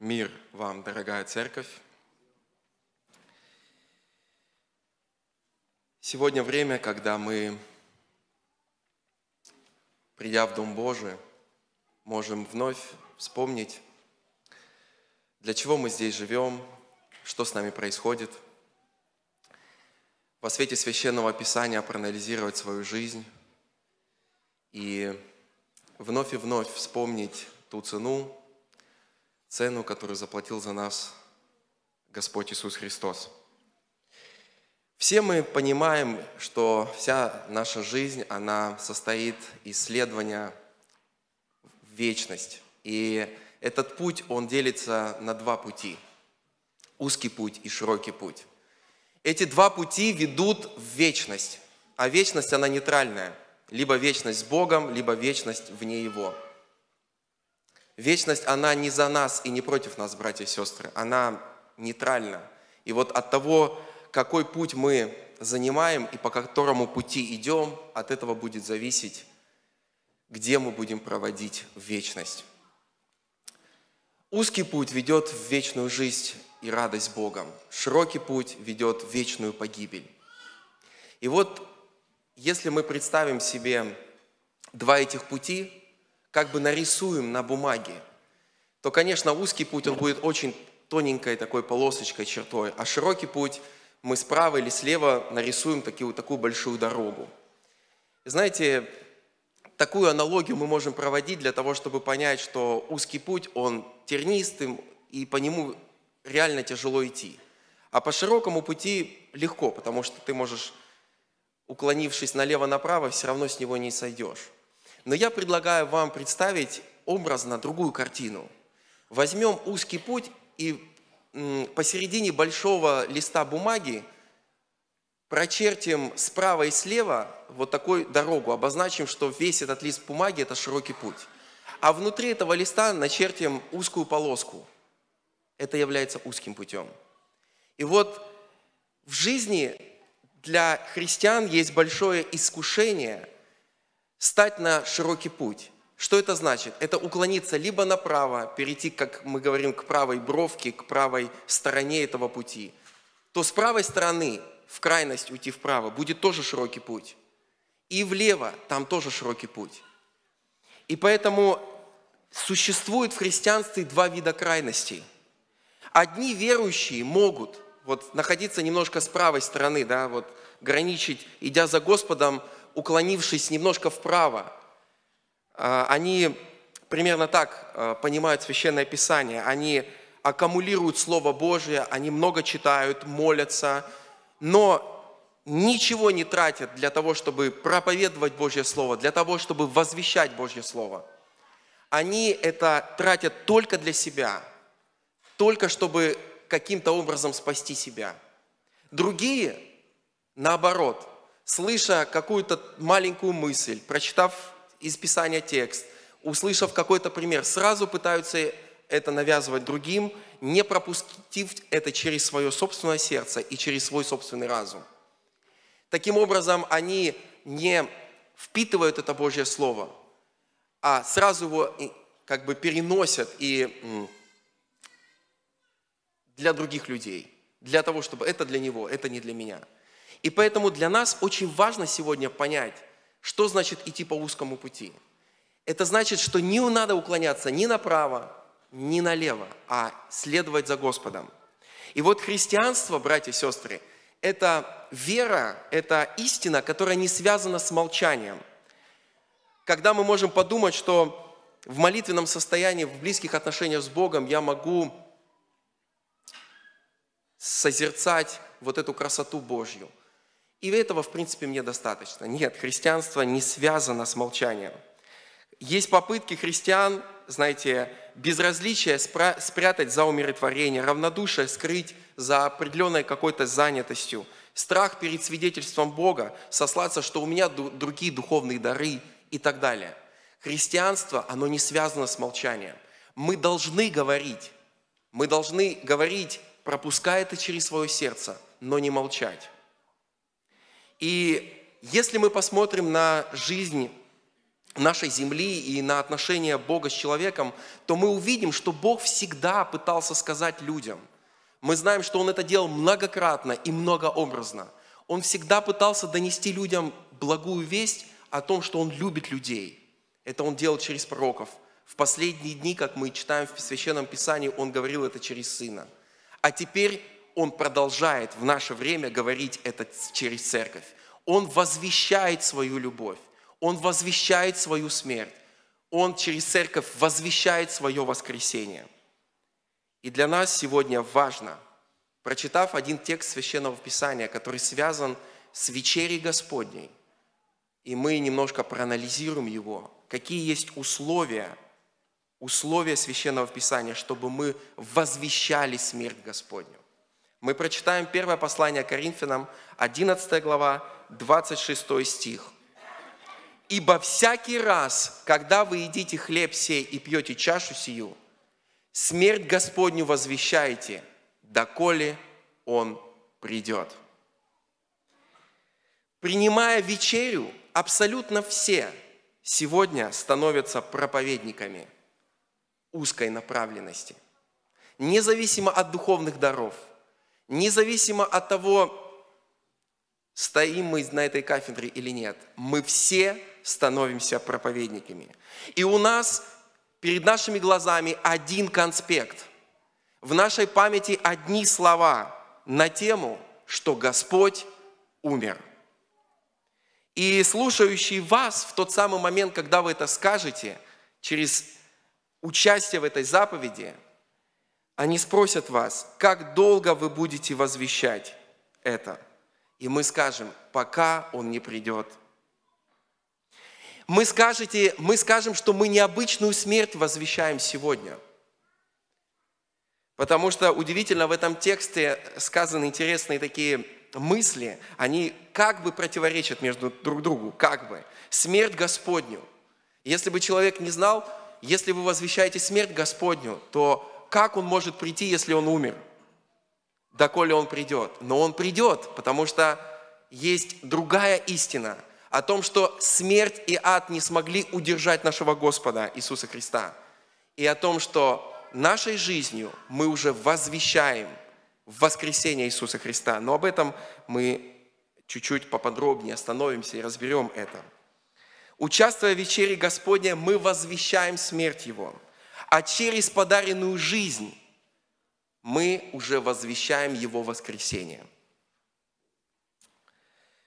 Мир вам, дорогая церковь. Сегодня время, когда мы, придя в Дом Божий, можем вновь вспомнить, для чего мы здесь живем, что с нами происходит. Во свете Священного Писания проанализировать свою жизнь и вновь и вновь вспомнить ту цену, цену, которую заплатил за нас Господь Иисус Христос. Все мы понимаем, что вся наша жизнь, она состоит из следования в вечность. И этот путь, он делится на два пути. Узкий путь и широкий путь. Эти два пути ведут в вечность. А вечность, она нейтральная. Либо вечность с Богом, либо вечность вне Его – Вечность, она не за нас и не против нас, братья и сестры. Она нейтральна. И вот от того, какой путь мы занимаем и по которому пути идем, от этого будет зависеть, где мы будем проводить вечность. Узкий путь ведет в вечную жизнь и радость Богом. Широкий путь ведет в вечную погибель. И вот если мы представим себе два этих пути, как бы нарисуем на бумаге, то, конечно, узкий путь, он будет очень тоненькой такой полосочкой, чертой, а широкий путь мы справа или слева нарисуем такую, такую большую дорогу. Знаете, такую аналогию мы можем проводить для того, чтобы понять, что узкий путь, он тернистым, и по нему реально тяжело идти. А по широкому пути легко, потому что ты можешь, уклонившись налево-направо, все равно с него не сойдешь. Но я предлагаю вам представить образно другую картину. Возьмем узкий путь и посередине большого листа бумаги прочертим справа и слева вот такую дорогу, обозначим, что весь этот лист бумаги – это широкий путь. А внутри этого листа начертим узкую полоску. Это является узким путем. И вот в жизни для христиан есть большое искушение – Стать на широкий путь. Что это значит? Это уклониться либо направо, перейти, как мы говорим, к правой бровке, к правой стороне этого пути, то с правой стороны в крайность уйти вправо будет тоже широкий путь. И влево там тоже широкий путь. И поэтому существует в христианстве два вида крайностей. Одни верующие могут вот находиться немножко с правой стороны, да, вот граничить, идя за Господом, уклонившись немножко вправо, а, они примерно так а, понимают Священное Писание. Они аккумулируют Слово Божие, они много читают, молятся, но ничего не тратят для того, чтобы проповедовать Божье Слово, для того, чтобы возвещать Божье Слово. Они это тратят только для себя, только чтобы каким-то образом спасти себя. Другие, наоборот, слыша какую-то маленькую мысль, прочитав из Писания текст, услышав какой-то пример, сразу пытаются это навязывать другим, не пропустив это через свое собственное сердце и через свой собственный разум. Таким образом, они не впитывают это Божье Слово, а сразу его как бы переносят и для других людей, для того, чтобы это для него, это не для меня – и поэтому для нас очень важно сегодня понять, что значит идти по узкому пути. Это значит, что не надо уклоняться ни направо, ни налево, а следовать за Господом. И вот христианство, братья и сестры, это вера, это истина, которая не связана с молчанием. Когда мы можем подумать, что в молитвенном состоянии, в близких отношениях с Богом я могу созерцать вот эту красоту Божью. И этого, в принципе, мне достаточно. Нет, христианство не связано с молчанием. Есть попытки христиан, знаете, безразличие спрятать за умиротворение, равнодушие скрыть за определенной какой-то занятостью, страх перед свидетельством Бога, сослаться, что у меня другие духовные дары и так далее. Христианство, оно не связано с молчанием. Мы должны говорить, мы должны говорить, пропуская это через свое сердце, но не молчать. И если мы посмотрим на жизнь нашей земли и на отношения Бога с человеком, то мы увидим, что Бог всегда пытался сказать людям. Мы знаем, что Он это делал многократно и многообразно. Он всегда пытался донести людям благую весть о том, что Он любит людей. Это Он делал через пророков. В последние дни, как мы читаем в Священном Писании, Он говорил это через Сына. А теперь он продолжает в наше время говорить это через церковь. Он возвещает свою любовь. Он возвещает свою смерть. Он через церковь возвещает свое воскресение. И для нас сегодня важно, прочитав один текст Священного Писания, который связан с вечерей Господней, и мы немножко проанализируем его, какие есть условия, условия Священного Писания, чтобы мы возвещали смерть Господню. Мы прочитаем первое послание Коринфянам, 11 глава, 26 стих. «Ибо всякий раз, когда вы едите хлеб сей и пьете чашу сию, смерть Господню возвещаете, доколе Он придет». Принимая вечерю, абсолютно все сегодня становятся проповедниками узкой направленности, независимо от духовных даров – независимо от того, стоим мы на этой кафедре или нет, мы все становимся проповедниками. И у нас перед нашими глазами один конспект, в нашей памяти одни слова на тему, что Господь умер. И слушающий вас в тот самый момент, когда вы это скажете, через участие в этой заповеди – они спросят вас, как долго вы будете возвещать это? И мы скажем, пока он не придет. Мы, скажете, мы скажем, что мы необычную смерть возвещаем сегодня. Потому что удивительно в этом тексте сказаны интересные такие мысли, они как бы противоречат между друг другу, как бы. Смерть Господню. Если бы человек не знал, если вы возвещаете смерть Господню, то как он может прийти, если он умер? Доколе он придет? Но он придет, потому что есть другая истина о том, что смерть и ад не смогли удержать нашего Господа Иисуса Христа. И о том, что нашей жизнью мы уже возвещаем воскресение Иисуса Христа. Но об этом мы чуть-чуть поподробнее остановимся и разберем это. Участвуя в вечере Господня, мы возвещаем смерть Его – а через подаренную жизнь мы уже возвещаем Его воскресение.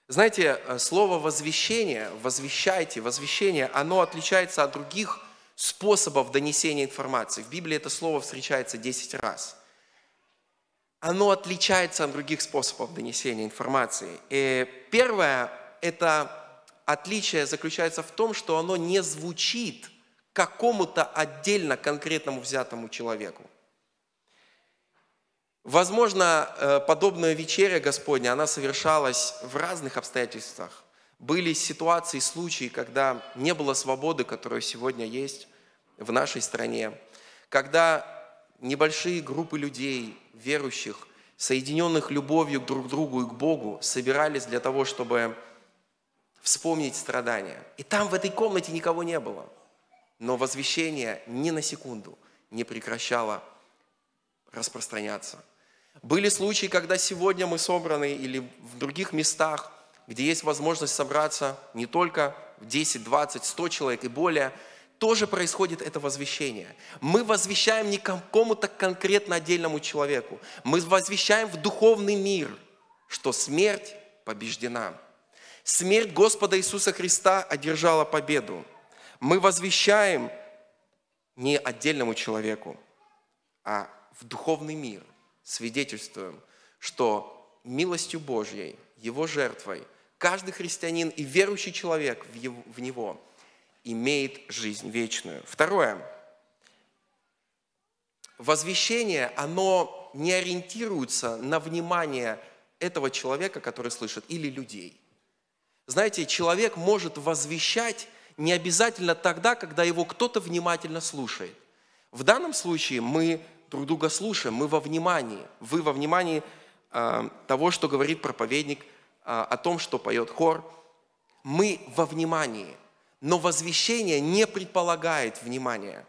Знаете, э, слово «возвещение», «возвещайте», «возвещение», оно отличается от других способов донесения информации. В Библии это слово встречается 10 раз. Оно отличается от других способов донесения информации. И первое – это отличие заключается в том, что оно не звучит какому-то отдельно конкретному взятому человеку. Возможно, э, подобная вечеря Господня, она совершалась в разных обстоятельствах. Были ситуации, случаи, когда не было свободы, которая сегодня есть в нашей стране, когда небольшие группы людей, верующих, соединенных любовью друг к другу и к Богу, собирались для того, чтобы вспомнить страдания. И там в этой комнате никого не было – но возвещение ни на секунду не прекращало распространяться. Были случаи, когда сегодня мы собраны или в других местах, где есть возможность собраться не только в 10, 20, 100 человек и более, тоже происходит это возвещение. Мы возвещаем не какому-то конкретно отдельному человеку. Мы возвещаем в духовный мир, что смерть побеждена. Смерть Господа Иисуса Христа одержала победу мы возвещаем не отдельному человеку, а в духовный мир свидетельствуем, что милостью Божьей, Его жертвой, каждый христианин и верующий человек в, его, в Него имеет жизнь вечную. Второе. Возвещение, оно не ориентируется на внимание этого человека, который слышит, или людей. Знаете, человек может возвещать не обязательно тогда, когда его кто-то внимательно слушает. В данном случае мы друг друга слушаем, мы во внимании. Вы во внимании э, того, что говорит проповедник, э, о том, что поет хор. Мы во внимании. Но возвещение не предполагает внимания.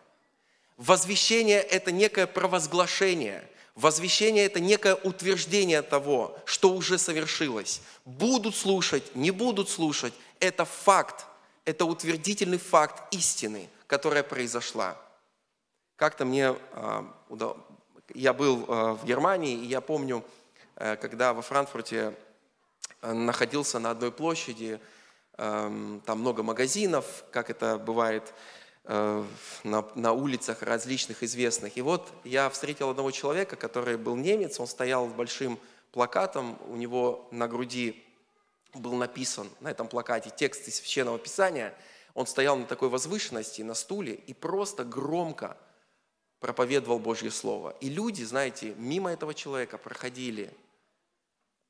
Возвещение – это некое провозглашение. Возвещение – это некое утверждение того, что уже совершилось. Будут слушать, не будут слушать – это факт, это утвердительный факт истины, которая произошла. Как-то мне, а, я был а, в Германии, и я помню, э, когда во Франкфурте э, находился на одной площади, эм, там много магазинов, как это бывает э, на, улицах различных известных. И вот я встретил одного человека, который был немец, он стоял с большим плакатом, у него на груди был написан на этом плакате текст из Священного Писания. Он стоял на такой возвышенности, на стуле, и просто громко проповедовал Божье Слово. И люди, знаете, мимо этого человека проходили,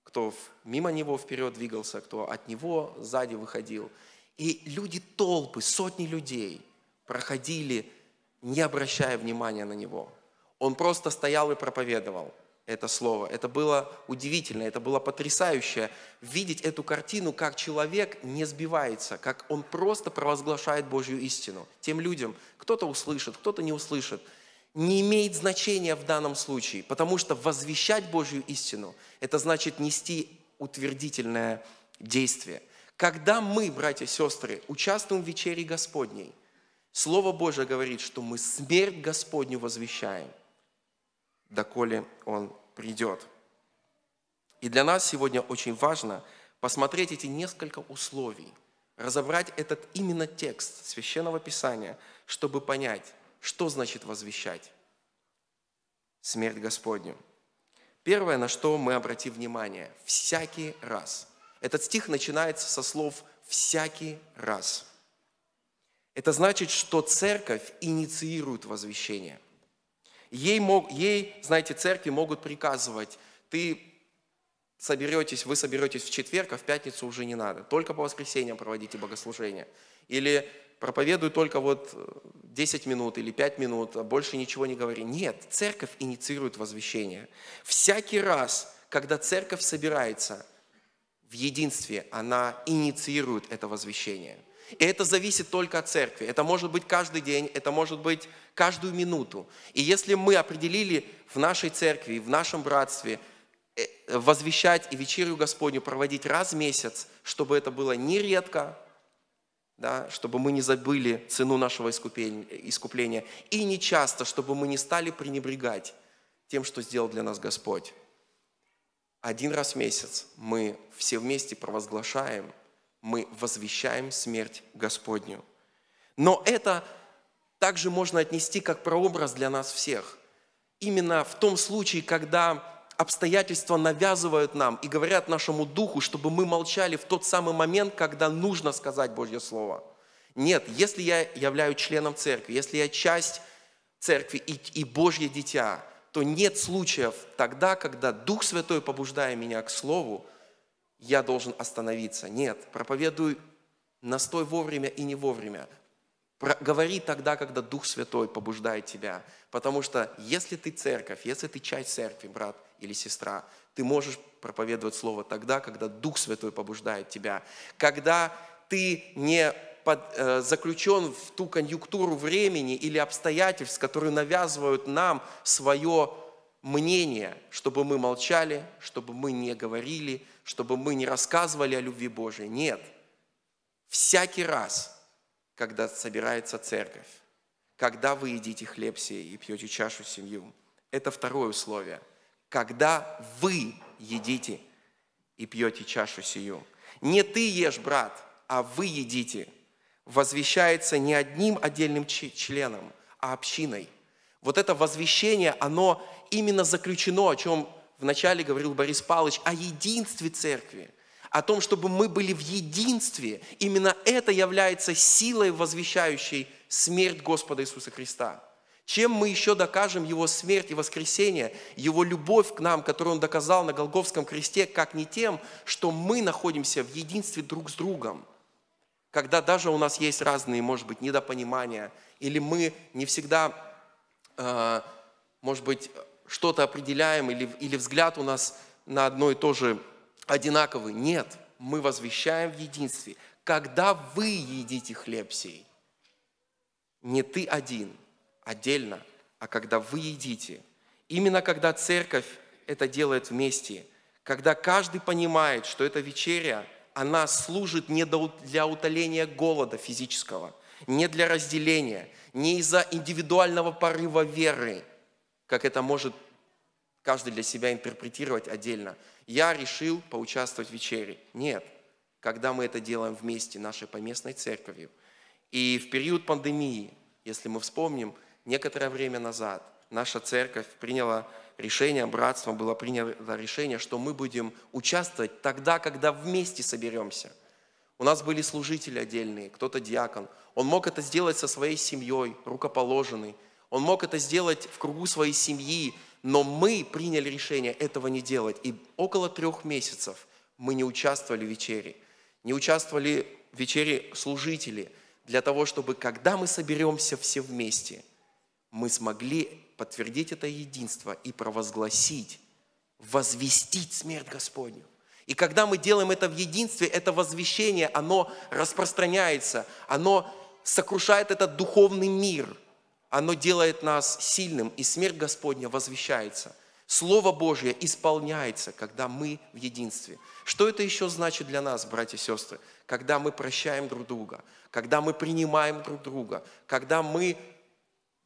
кто мимо него вперед двигался, кто от него сзади выходил. И люди толпы, сотни людей проходили, не обращая внимания на него. Он просто стоял и проповедовал – это слово. Это было удивительно, это было потрясающе. Видеть эту картину, как человек не сбивается, как он просто провозглашает Божью истину. Тем людям кто-то услышит, кто-то не услышит. Не имеет значения в данном случае, потому что возвещать Божью истину – это значит нести утвердительное действие. Когда мы, братья и сестры, участвуем в вечере Господней, Слово Божие говорит, что мы смерть Господню возвещаем – доколе Он придет. И для нас сегодня очень важно посмотреть эти несколько условий, разобрать этот именно текст Священного Писания, чтобы понять, что значит возвещать смерть Господню. Первое, на что мы обратим внимание, всякий раз. Этот стих начинается со слов «всякий раз». Это значит, что церковь инициирует возвещение – Ей, мог, ей, знаете, церкви могут приказывать, ты соберетесь, вы соберетесь в четверг, а в пятницу уже не надо. Только по воскресеньям проводите богослужение. Или проповедуй только вот 10 э, минут или 5 минут, а больше ничего не говори. Нет, церковь инициирует возвещение. Всякий раз, когда церковь собирается в единстве, она инициирует это возвещение. И это зависит только от церкви. Это может быть каждый день, это может быть каждую минуту. И если мы определили в нашей церкви, в нашем братстве э, возвещать и вечерю Господню проводить раз в месяц, чтобы это было нередко, да, чтобы мы не забыли цену нашего искупления, и не часто, чтобы мы не стали пренебрегать тем, что сделал для нас Господь. Один раз в месяц мы все вместе провозглашаем, мы возвещаем смерть Господню. Но это также можно отнести как прообраз для нас всех. Именно в том случае, когда обстоятельства навязывают нам и говорят нашему духу, чтобы мы молчали в тот самый момент, когда нужно сказать Божье Слово. Нет, если я являюсь членом церкви, если я часть церкви и, и Божье дитя, то нет случаев тогда, когда Дух Святой, побуждая меня к Слову, я должен остановиться. Нет, проповедуй настой вовремя и не вовремя. Говори тогда, когда Дух Святой побуждает тебя. Потому что если ты церковь, если ты часть церкви, брат или сестра, ты можешь проповедовать Слово тогда, когда Дух Святой побуждает тебя. Когда ты не под, э, заключен в ту конъюнктуру времени или обстоятельств, которые навязывают нам свое мнение, чтобы мы молчали, чтобы мы не говорили, чтобы мы не рассказывали о любви Божией. Нет. Всякий раз – когда собирается церковь, когда вы едите хлеб сей и пьете чашу семью. Это второе условие. Когда вы едите и пьете чашу сию. Не ты ешь, брат, а вы едите. Возвещается не одним отдельным членом, а общиной. Вот это возвещение, оно именно заключено, о чем вначале говорил Борис Павлович, о единстве церкви – о том, чтобы мы были в единстве. Именно это является силой, возвещающей смерть Господа Иисуса Христа. Чем мы еще докажем Его смерть и воскресение, Его любовь к нам, которую Он доказал на Голговском кресте, как не тем, что мы находимся в единстве друг с другом, когда даже у нас есть разные, может быть, недопонимания, или мы не всегда, э, может быть, что-то определяем, или, или взгляд у нас на одно и то же одинаковы. Нет, мы возвещаем в единстве. Когда вы едите хлеб сей, не ты один, отдельно, а когда вы едите. Именно когда церковь это делает вместе, когда каждый понимает, что эта вечеря, она служит не для утоления голода физического, не для разделения, не из-за индивидуального порыва веры, как это может каждый для себя интерпретировать отдельно. Я решил поучаствовать в вечере. Нет. Когда мы это делаем вместе, нашей поместной церковью. И в период пандемии, если мы вспомним, некоторое время назад наша церковь приняла решение, братство было принято решение, что мы будем участвовать тогда, когда вместе соберемся. У нас были служители отдельные, кто-то диакон. Он мог это сделать со своей семьей, рукоположенный. Он мог это сделать в кругу своей семьи, но мы приняли решение этого не делать. И около трех месяцев мы не участвовали в вечере. Не участвовали в вечере служители для того, чтобы когда мы соберемся все вместе, мы смогли подтвердить это единство и провозгласить, возвестить смерть Господню. И когда мы делаем это в единстве, это возвещение, оно распространяется, оно сокрушает этот духовный мир – оно делает нас сильным, и смерть Господня возвещается. Слово Божье исполняется, когда мы в единстве. Что это еще значит для нас, братья и сестры? Когда мы прощаем друг друга, когда мы принимаем друг друга, когда мы,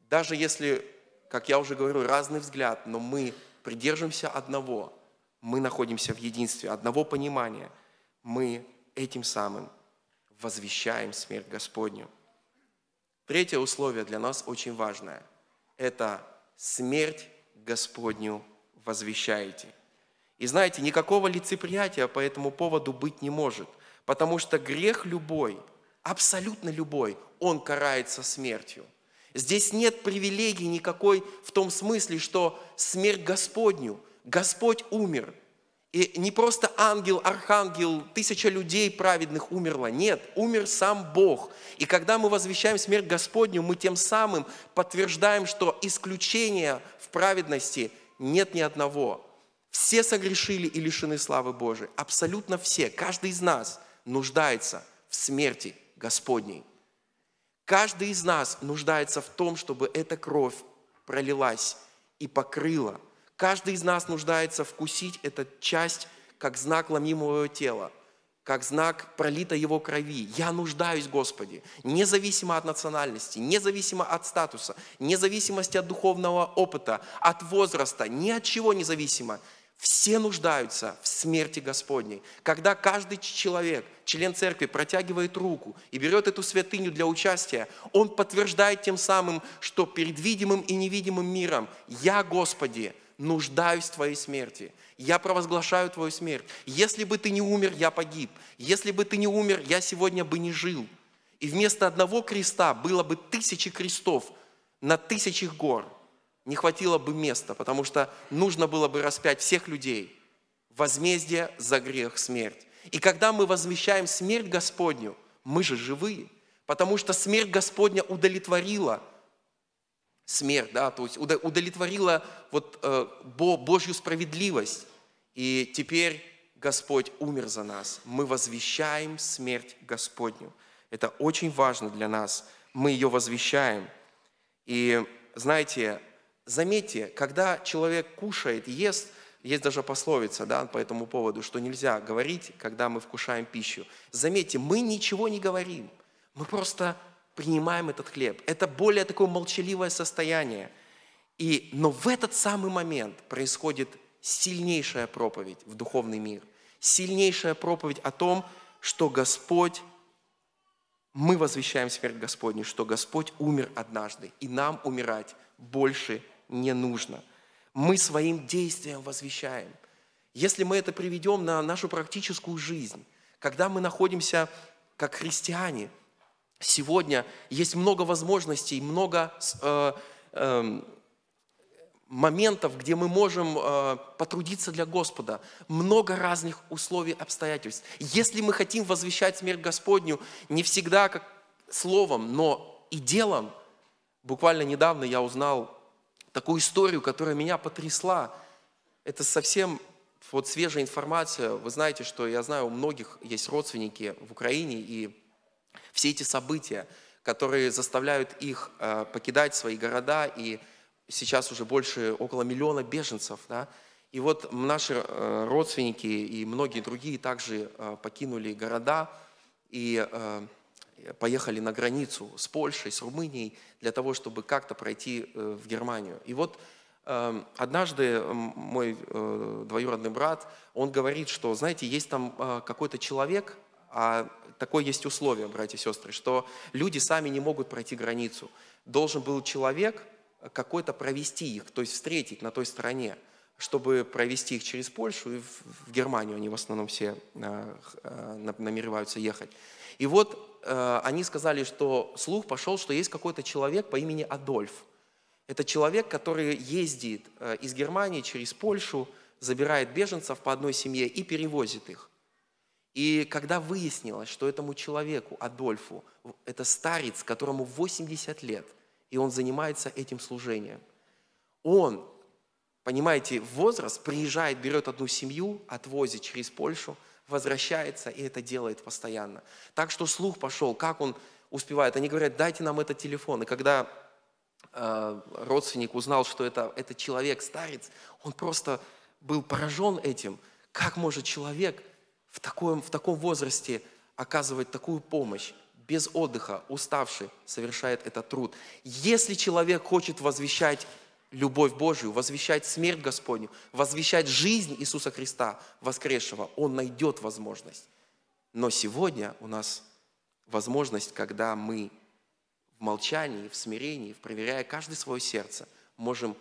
даже если, как я уже говорю, разный взгляд, но мы придерживаемся одного, мы находимся в единстве, одного понимания, мы этим самым возвещаем смерть Господню. Третье условие для нас очень важное. Это смерть Господню возвещаете. И знаете, никакого лицеприятия по этому поводу быть не может, потому что грех любой, абсолютно любой, он карается смертью. Здесь нет привилегии никакой в том смысле, что смерть Господню, Господь умер – и не просто ангел, архангел, тысяча людей праведных умерло. Нет, умер сам Бог. И когда мы возвещаем смерть Господню, мы тем самым подтверждаем, что исключения в праведности нет ни одного. Все согрешили и лишены славы Божией. Абсолютно все, каждый из нас нуждается в смерти Господней. Каждый из нас нуждается в том, чтобы эта кровь пролилась и покрыла – Каждый из нас нуждается вкусить эту часть как знак ломимого тела, как знак пролита его крови. Я нуждаюсь, Господи, независимо от национальности, независимо от статуса, независимости от духовного опыта, от возраста, ни от чего независимо. Все нуждаются в смерти Господней. Когда каждый человек, член церкви, протягивает руку и берет эту святыню для участия, он подтверждает тем самым, что перед видимым и невидимым миром «Я, Господи, нуждаюсь в твоей смерти. Я провозглашаю твою смерть. Если бы ты не умер, я погиб. Если бы ты не умер, я сегодня бы не жил. И вместо одного креста было бы тысячи крестов на тысячах гор. Не хватило бы места, потому что нужно было бы распять всех людей. Возмездие за грех – смерть. И когда мы возмещаем смерть Господню, мы же живые, потому что смерть Господня удовлетворила – смерть, да, то есть удовлетворила вот э, Божью справедливость. И теперь Господь умер за нас. Мы возвещаем смерть Господню. Это очень важно для нас. Мы ее возвещаем. И знаете, заметьте, когда человек кушает, ест, есть даже пословица да, по этому поводу, что нельзя говорить, когда мы вкушаем пищу. Заметьте, мы ничего не говорим. Мы просто принимаем этот хлеб. Это более такое молчаливое состояние. И, но в этот самый момент происходит сильнейшая проповедь в духовный мир. Сильнейшая проповедь о том, что Господь, мы возвещаем смерть Господню, что Господь умер однажды, и нам умирать больше не нужно. Мы своим действием возвещаем. Если мы это приведем на нашу практическую жизнь, когда мы находимся как христиане – Сегодня есть много возможностей, много э, э, моментов, где мы можем э, потрудиться для Господа, много разных условий, обстоятельств. Если мы хотим возвещать смерть Господню не всегда как словом, но и делом, буквально недавно я узнал такую историю, которая меня потрясла. Это совсем вот свежая информация. Вы знаете, что я знаю, у многих есть родственники в Украине, и все эти события, которые заставляют их э, покидать свои города, и сейчас уже больше около миллиона беженцев. Да? И вот наши э, родственники и многие другие также э, покинули города и э, поехали на границу с Польшей, с Румынией для того, чтобы как-то пройти э, в Германию. И вот э, однажды мой двоюродный брат, он говорит, что, знаете, есть там какой-то человек, а такое есть условие, братья и сестры, что люди сами не могут пройти границу. Должен был человек какой-то провести их, то есть встретить на той стороне, чтобы провести их через Польшу и в Германию они в основном все э, э, намереваются ехать. И вот э, они сказали, что слух пошел, что есть какой-то человек по имени Адольф. Это человек, который ездит из Германии через Польшу, забирает беженцев по одной семье и перевозит их. И когда выяснилось, что этому человеку, Адольфу, это старец, которому 80 лет, и он занимается этим служением, он, понимаете, возраст приезжает, берет одну семью, отвозит через Польшу, возвращается и это делает постоянно. Так что слух пошел, как он успевает. Они говорят, дайте нам этот телефон. И когда э, родственник узнал, что это, это человек, старец, он просто был поражен этим. Как может человек в таком, в таком возрасте оказывать такую помощь, без отдыха, уставший, совершает этот труд. Если человек хочет возвещать любовь Божию, возвещать смерть Господню, возвещать жизнь Иисуса Христа, воскресшего, он найдет возможность. Но сегодня у нас возможность, когда мы в молчании, в смирении, проверяя каждое свое сердце, можем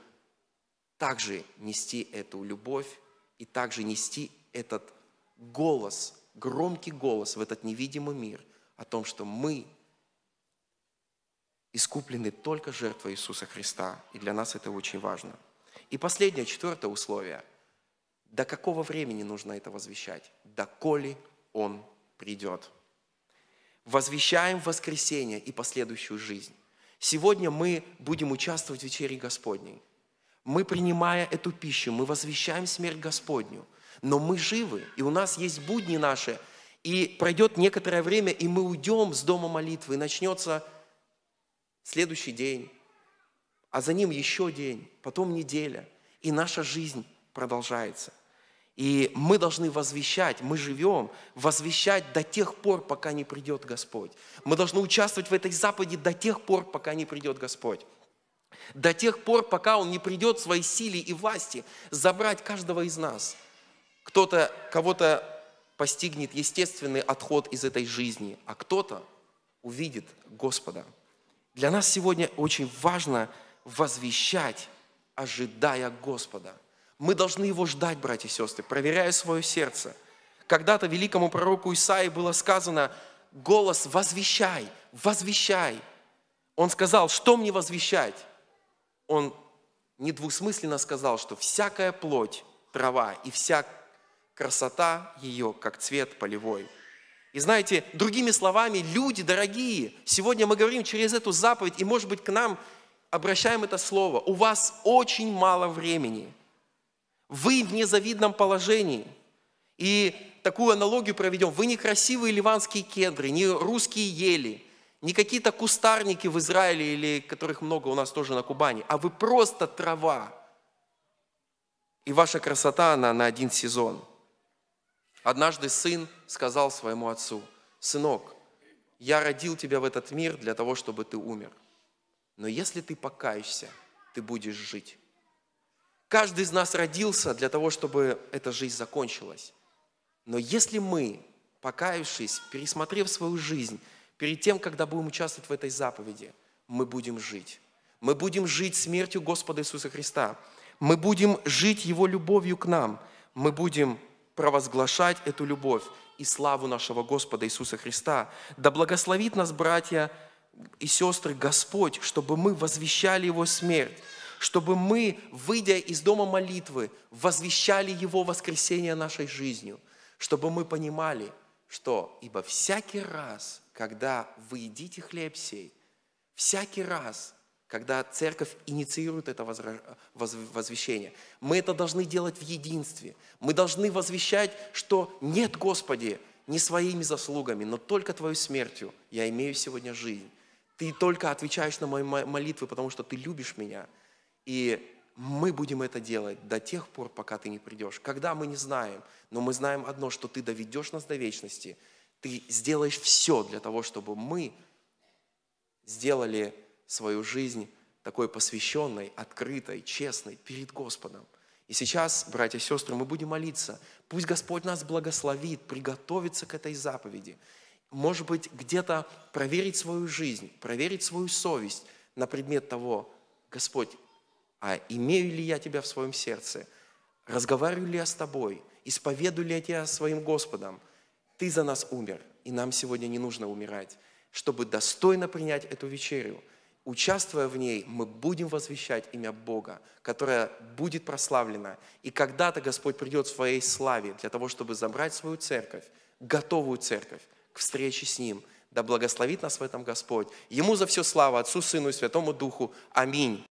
также нести эту любовь и также нести этот голос, громкий голос в этот невидимый мир о том, что мы искуплены только жертвой Иисуса Христа. И для нас это очень важно. И последнее, четвертое условие. До какого времени нужно это возвещать? Доколе Он придет. Возвещаем воскресение и последующую жизнь. Сегодня мы будем участвовать в вечере Господней. Мы, принимая эту пищу, мы возвещаем смерть Господню – но мы живы, и у нас есть будни наши, и пройдет некоторое время, и мы уйдем с дома молитвы, и начнется следующий день, а за ним еще день, потом неделя, и наша жизнь продолжается. И мы должны возвещать, мы живем, возвещать до тех пор, пока не придет Господь. Мы должны участвовать в этой заповеди до тех пор, пока не придет Господь. До тех пор, пока Он не придет в своей силе и власти забрать каждого из нас – кто-то, кого-то постигнет естественный отход из этой жизни, а кто-то увидит Господа. Для нас сегодня очень важно возвещать, ожидая Господа. Мы должны Его ждать, братья и сестры, проверяя свое сердце. Когда-то великому пророку Исаии было сказано, голос «возвещай, возвещай». Он сказал, что мне возвещать? Он недвусмысленно сказал, что всякая плоть, трава и всяк красота ее, как цвет полевой. И знаете, другими словами, люди дорогие, сегодня мы говорим через эту заповедь, и, может быть, к нам обращаем это слово. У вас очень мало времени. Вы в незавидном положении. И такую аналогию проведем. Вы не красивые ливанские кедры, не русские ели, не какие-то кустарники в Израиле, или которых много у нас тоже на Кубани, а вы просто трава. И ваша красота, она на один сезон. Однажды сын сказал своему отцу, «Сынок, я родил тебя в этот мир для того, чтобы ты умер. Но если ты покаешься, ты будешь жить». Каждый из нас родился для того, чтобы эта жизнь закончилась. Но если мы, покаявшись, пересмотрев свою жизнь, перед тем, когда будем участвовать в этой заповеди, мы будем жить. Мы будем жить смертью Господа Иисуса Христа. Мы будем жить Его любовью к нам. Мы будем провозглашать эту любовь и славу нашего Господа Иисуса Христа. Да благословит нас, братья и сестры, Господь, чтобы мы возвещали Его смерть, чтобы мы, выйдя из дома молитвы, возвещали Его воскресение нашей жизнью, чтобы мы понимали, что «Ибо всякий раз, когда вы едите хлеб сей, всякий раз, когда церковь инициирует это возвещение. Мы это должны делать в единстве. Мы должны возвещать, что нет, Господи, не своими заслугами, но только Твою смертью я имею сегодня жизнь. Ты только отвечаешь на мои молитвы, потому что ты любишь меня. И мы будем это делать до тех пор, пока ты не придешь. Когда мы не знаем, но мы знаем одно, что ты доведешь нас до вечности. Ты сделаешь все для того, чтобы мы сделали свою жизнь такой посвященной, открытой, честной перед Господом. И сейчас, братья и сестры, мы будем молиться. Пусть Господь нас благословит, приготовится к этой заповеди. Может быть, где-то проверить свою жизнь, проверить свою совесть на предмет того, Господь, а имею ли я Тебя в своем сердце? Разговариваю ли я с Тобой? Исповедую ли я Тебя своим Господом? Ты за нас умер, и нам сегодня не нужно умирать, чтобы достойно принять эту вечерю – участвуя в ней, мы будем возвещать имя Бога, которое будет прославлено. И когда-то Господь придет в своей славе для того, чтобы забрать свою церковь, готовую церковь к встрече с Ним. Да благословит нас в этом Господь. Ему за все слава, Отцу, Сыну и Святому Духу. Аминь.